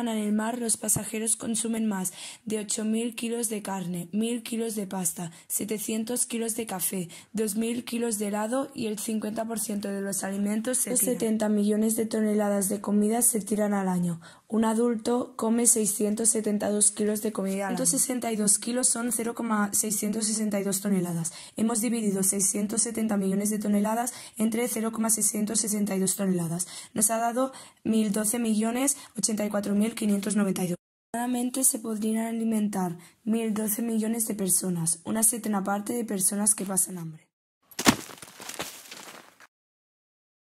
en el mar los pasajeros consumen más de 8.000 kilos de carne, 1.000 kilos de pasta, 700 kilos de café, 2.000 kilos de helado y el 50% de los alimentos 70 millones de toneladas de comida se tiran al año. Un adulto come 672 kilos de comida al kilos son 0,662 toneladas. Hemos dividido 670 millones de toneladas entre 0,662 toneladas. Nos ha dado 1.012 millones 84.000 592. se podrían alimentar 1.012 millones de personas, una séptima parte de personas que pasan hambre.